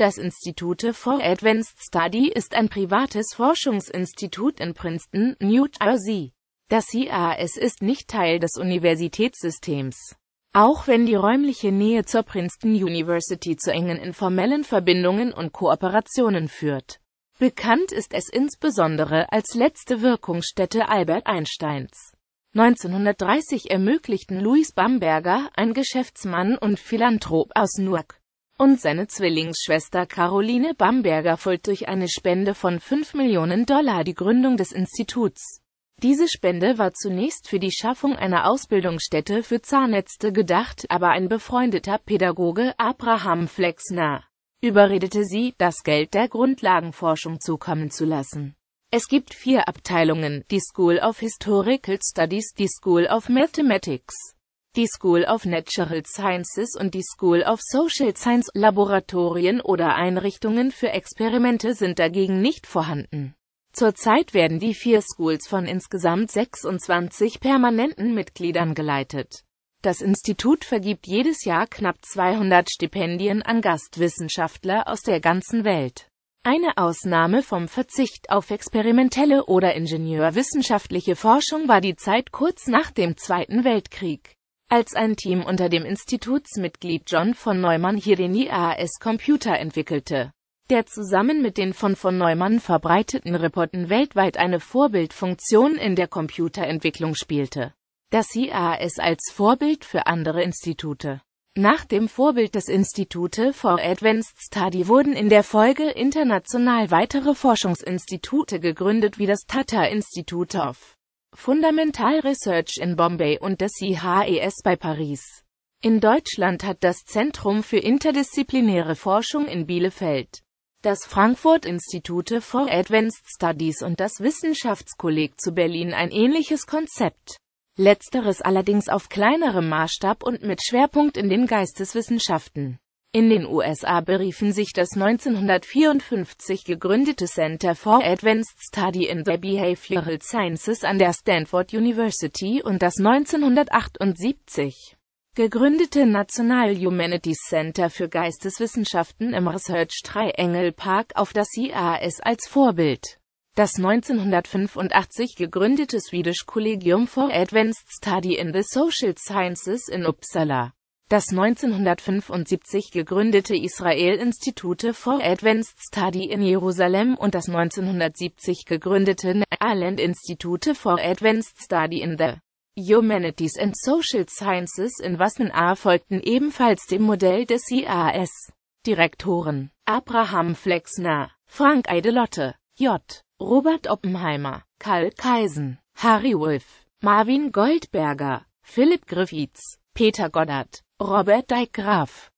Das Institute for Advanced Study ist ein privates Forschungsinstitut in Princeton, New Jersey. Das CAS ist nicht Teil des Universitätssystems. Auch wenn die räumliche Nähe zur Princeton University zu engen informellen Verbindungen und Kooperationen führt. Bekannt ist es insbesondere als letzte Wirkungsstätte Albert Einsteins. 1930 ermöglichten Louis Bamberger, ein Geschäftsmann und Philanthrop aus Newark, und seine Zwillingsschwester Caroline Bamberger folgt durch eine Spende von 5 Millionen Dollar die Gründung des Instituts. Diese Spende war zunächst für die Schaffung einer Ausbildungsstätte für Zahnärzte gedacht, aber ein befreundeter Pädagoge, Abraham Flexner, überredete sie, das Geld der Grundlagenforschung zukommen zu lassen. Es gibt vier Abteilungen, die School of Historical Studies, die School of Mathematics, die School of Natural Sciences und die School of Social Science Laboratorien oder Einrichtungen für Experimente sind dagegen nicht vorhanden. Zurzeit werden die vier Schools von insgesamt 26 permanenten Mitgliedern geleitet. Das Institut vergibt jedes Jahr knapp 200 Stipendien an Gastwissenschaftler aus der ganzen Welt. Eine Ausnahme vom Verzicht auf experimentelle oder ingenieurwissenschaftliche Forschung war die Zeit kurz nach dem Zweiten Weltkrieg als ein Team unter dem Institutsmitglied John von Neumann Hireni AS Computer entwickelte, der zusammen mit den von von Neumann verbreiteten Reporten weltweit eine Vorbildfunktion in der Computerentwicklung spielte. Das IAS als Vorbild für andere Institute. Nach dem Vorbild des Institute for Advanced Study wurden in der Folge international weitere Forschungsinstitute gegründet wie das Tata Institute of Fundamental Research in Bombay und des IHES bei Paris. In Deutschland hat das Zentrum für interdisziplinäre Forschung in Bielefeld, das Frankfurt Institute for Advanced Studies und das Wissenschaftskolleg zu Berlin ein ähnliches Konzept. Letzteres allerdings auf kleinerem Maßstab und mit Schwerpunkt in den Geisteswissenschaften. In den USA beriefen sich das 1954 gegründete Center for Advanced Study in the Behavioral Sciences an der Stanford University und das 1978 gegründete National Humanities Center für Geisteswissenschaften im Research Triangle Park auf das IAS als Vorbild. Das 1985 gegründete Swedish Collegium for Advanced Study in the Social Sciences in Uppsala das 1975 gegründete Israel Institute for Advanced Study in Jerusalem und das 1970 gegründete Naaland Institute for Advanced Study in the Humanities and Social Sciences in Wassenaar folgten ebenfalls dem Modell des IAS. Direktoren Abraham Flexner, Frank Eidelotte, J. Robert Oppenheimer, Karl Kaisen, Harry Wolf, Marvin Goldberger, Philipp Griffiths Peter Goddard, Robert Dijk Graf